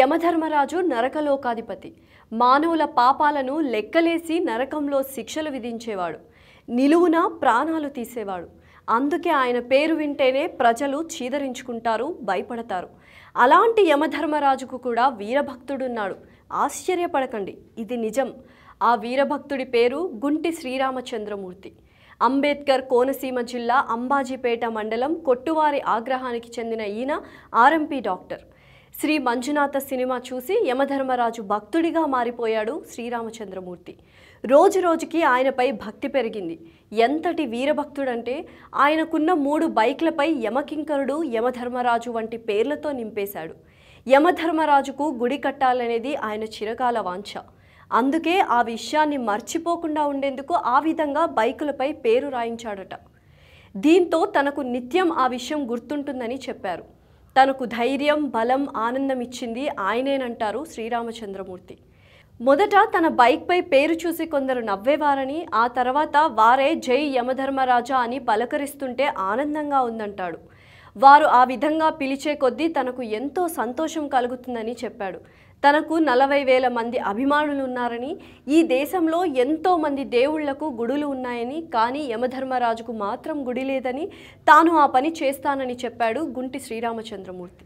యమధర్మరాజు నరకలోకాధిపతి మానవుల పాపాలను లెక్కలేసి నరకంలో శిక్షలు విధించేవాడు నిలువున ప్రాణాలు తీసేవాడు అందుకే ఆయన పేరు వింటేనే ప్రజలు చీదరించుకుంటారు భయపడతారు అలాంటి యమధర్మరాజుకు కూడా వీరభక్తుడున్నాడు ఆశ్చర్యపడకండి ఇది నిజం ఆ వీరభక్తుడి పేరు గుంటి శ్రీరామచంద్రమూర్తి అంబేద్కర్ కోనసీమ జిల్లా అంబాజీపేట మండలం కొట్టువారి ఆగ్రహానికి చెందిన ఈయన ఆర్ఎంపీ డాక్టర్ శ్రీ మంజునాథ సినిమా చూసి యమధర్మరాజు భక్తుడిగా మారిపోయాడు శ్రీరామచంద్రమూర్తి రోజు రోజుకి ఆయనపై భక్తి పెరిగింది ఎంతటి వీరభక్తుడంటే ఆయనకున్న మూడు బైక్లపై యమకింకరుడు యమధర్మరాజు వంటి పేర్లతో నింపేశాడు యమధర్మరాజుకు గుడి కట్టాలనేది ఆయన చిరకాల వాంఛ అందుకే ఆ విషయాన్ని మర్చిపోకుండా ఉండేందుకు ఆ విధంగా బైకులపై పేరు రాయించాడట దీంతో తనకు నిత్యం ఆ విషయం గుర్తుంటుందని చెప్పారు తనకు ధైర్యం బలం ఆనందం ఇచ్చింది ఆయనేనంటారు శ్రీరామచంద్రమూర్తి మొదట తన బైక్పై పేరు చూసి కొందరు నవ్వేవారని ఆ తర్వాత వారే జై యమధర్మరాజా అని పలకరిస్తుంటే ఆనందంగా ఉందంటాడు వారు ఆ విధంగా పిలిచే కొద్దీ తనకు ఎంతో సంతోషం కలుగుతుందని చెప్పాడు తనకు నలభై వేల మంది అభిమానులు ఉన్నారని ఈ దేశంలో ఎంతో మంది దేవుళ్లకు గుడులు ఉన్నాయని కానీ యమధర్మరాజుకు మాత్రం గుడి లేదని తాను ఆ పని చేస్తానని చెప్పాడు గుంటి శ్రీరామచంద్రమూర్తి